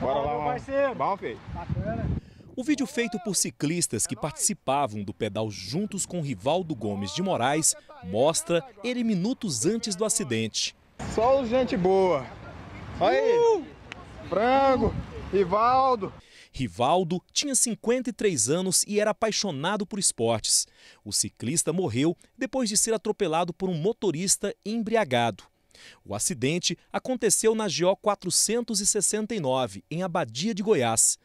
Bora lá, parceiro. Bom, filho. O vídeo feito por ciclistas que participavam do pedal juntos com Rivaldo Gomes de Moraes mostra ele minutos antes do acidente. Só gente boa. Aí, uh! frango, Rivaldo. Rivaldo tinha 53 anos e era apaixonado por esportes. O ciclista morreu depois de ser atropelado por um motorista embriagado. O acidente aconteceu na GO 469, em Abadia de Goiás.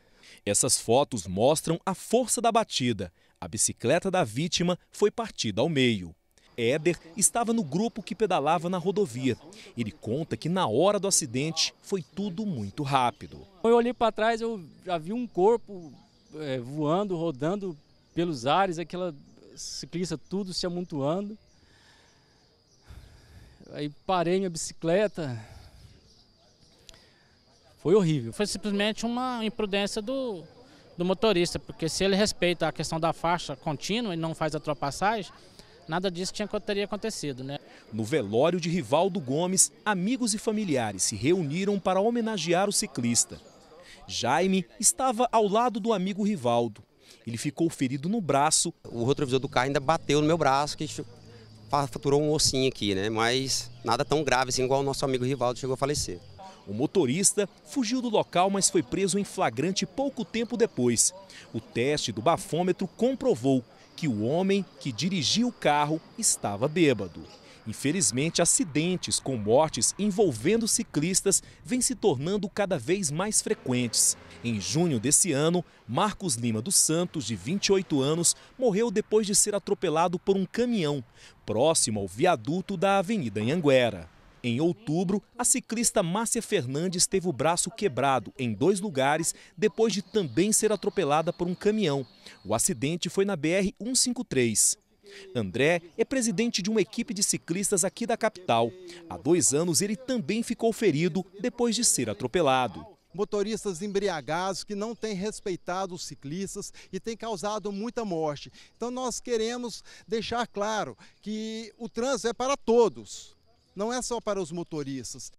Essas fotos mostram a força da batida. A bicicleta da vítima foi partida ao meio. Éder estava no grupo que pedalava na rodovia. Ele conta que na hora do acidente foi tudo muito rápido. Eu olhei para trás, eu já vi um corpo é, voando, rodando pelos ares, aquela ciclista tudo se amontoando aí parei minha bicicleta. Foi horrível. Foi simplesmente uma imprudência do, do motorista, porque se ele respeita a questão da faixa contínua e não faz a ultrapassagem, nada disso tinha, teria acontecido. Né? No velório de Rivaldo Gomes, amigos e familiares se reuniram para homenagear o ciclista. Jaime estava ao lado do amigo Rivaldo. Ele ficou ferido no braço. O retrovisor do carro ainda bateu no meu braço, que Faturou um ossinho aqui, né? Mas nada tão grave assim igual o nosso amigo Rivaldo chegou a falecer. O motorista fugiu do local, mas foi preso em flagrante pouco tempo depois. O teste do bafômetro comprovou que o homem que dirigia o carro estava bêbado. Infelizmente, acidentes com mortes envolvendo ciclistas vêm se tornando cada vez mais frequentes. Em junho desse ano, Marcos Lima dos Santos, de 28 anos, morreu depois de ser atropelado por um caminhão, próximo ao viaduto da Avenida Anhanguera. Em outubro, a ciclista Márcia Fernandes teve o braço quebrado em dois lugares depois de também ser atropelada por um caminhão. O acidente foi na BR-153. André é presidente de uma equipe de ciclistas aqui da capital. Há dois anos ele também ficou ferido depois de ser atropelado motoristas embriagados que não têm respeitado os ciclistas e têm causado muita morte. Então nós queremos deixar claro que o trânsito é para todos, não é só para os motoristas.